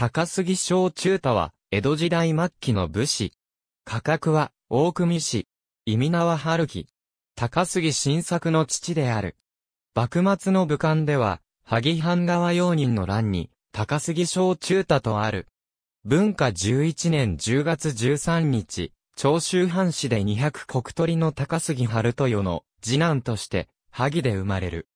高杉小中太は、江戸時代末期の武士。価格は、大組氏。意味名は春樹。高杉晋作の父である。幕末の武漢では、萩半川用人の乱に、高杉小中太とある。文化11年10月13日、長州藩士で200国取りの高杉春豊の次男として、萩で生まれる。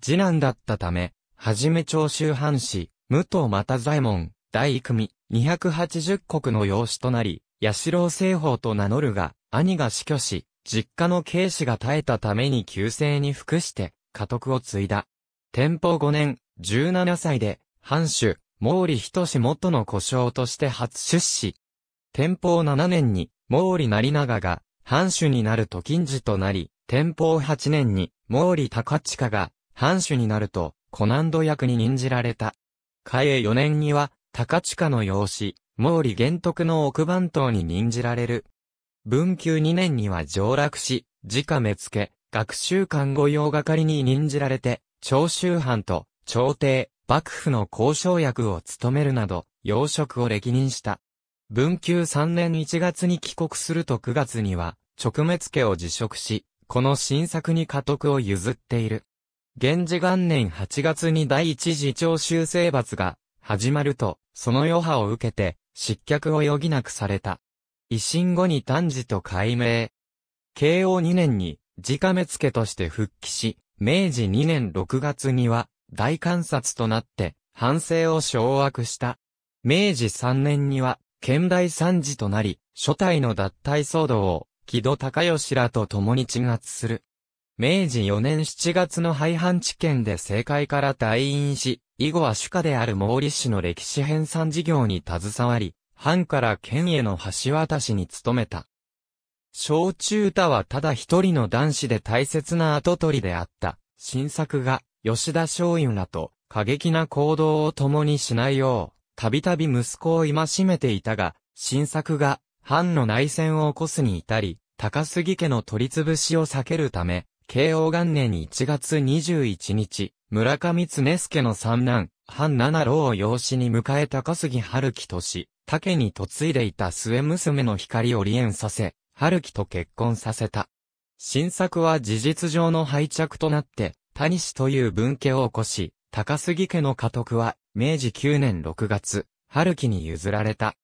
次男だったため、はじめ長州藩士、武藤又左衛門、第組280国の養子となり、八代製法と名乗るが、兄が死去し、実家の慶子が耐えたために旧姓に服して、家督を継いだ。天保5年、17歳で、藩主、毛利仁志元の故障として初出資。天保7年に、毛利成長が、藩主になると近次となり、天保8年に、毛利高近が、藩主になると、コナンド役に任じられた。嘉永4年には、高近の養子、毛利玄徳の奥番頭に任じられる。文久2年には上落し、自家目付、学習官御用係に任じられて、長州藩と朝廷、幕府の交渉役を務めるなど、要職を歴任した。文久3年1月に帰国すると9月には、直目付を辞職し、この新作に家督を譲っている。源氏元年8月に第一次長州征伐が始まると、その余波を受けて、失脚を余儀なくされた。維新後に丹治と改名。慶応2年に、直目付として復帰し、明治2年6月には、大観察となって、反省を掌握した。明治3年には、県大参事となり、初代の脱退騒動を、木戸隆義らと共に鎮圧する。明治4年7月の廃藩置県で政界から退院し、以後は主家である毛利氏の歴史編纂事業に携わり、藩から県への橋渡しに努めた。小中太はただ一人の男子で大切な跡取りであった。新作が、吉田松陰らと、過激な行動を共にしないよう、たびたび息子を戒めていたが、新作が、藩の内戦を起こすに至り、高杉家の取り潰しを避けるため、慶応元年1月21日、村上常助の三男、半七郎を養子に迎えた高杉春樹とし、竹に嫁いでいた末娘の光を離縁させ、春樹と結婚させた。新作は事実上の敗着となって、谷氏という分家を起こし、高杉家の家督は、明治9年6月、春樹に譲られた。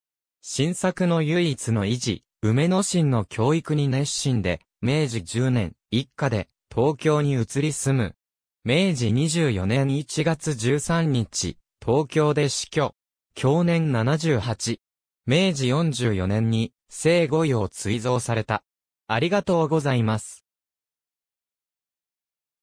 新作の唯一の維持、梅野心の教育に熱心で、明治10年、一家で東京に移り住む。明治24年1月13日、東京で死去。去年78。明治44年に、生御用追贈された。ありがとうございます。